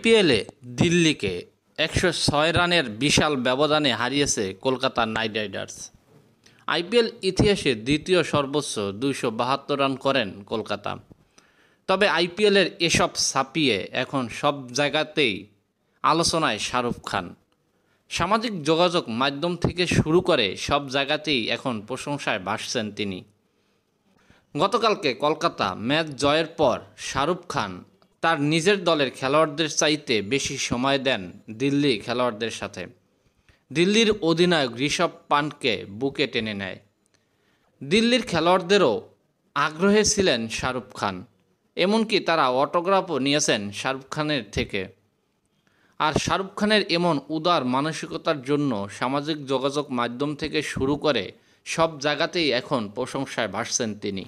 আইপিএলে দিল্লিকে একশো ছয় রানের বিশাল ব্যবধানে হারিয়েছে কলকাতা নাইট রাইডার্স আইপিএল ইতিহাসে দ্বিতীয় সর্বোচ্চ দুইশো বাহাত্তর রান করেন কলকাতা তবে আইপিএলের এসব ছাপিয়ে এখন সব জায়গাতেই আলোচনায় শাহরুখ খান সামাজিক যোগাযোগ মাধ্যম থেকে শুরু করে সব জায়গাতেই এখন প্রশংসায় ভাসছেন তিনি গতকালকে কলকাতা ম্যাচ জয়ের পর শাহরুখ খান তার নিজের দলের খেলোয়াড়দের চাইতে বেশি সময় দেন দিল্লি খেলোয়াড়দের সাথে দিল্লির অধিনায়ক ঋষভ পান্টকে বুকে টেনে নেয় দিল্লির খেলোয়াড়দেরও আগ্রহে ছিলেন শাহরুখ খান এমনকি তারা অটোগ্রাফও নিয়েছেন শাহরুখ খানের থেকে আর শাহরুখ খানের এমন উদার মানসিকতার জন্য সামাজিক যোগাযোগ মাধ্যম থেকে শুরু করে সব জায়গাতেই এখন প্রশংসায় ভাসছেন তিনি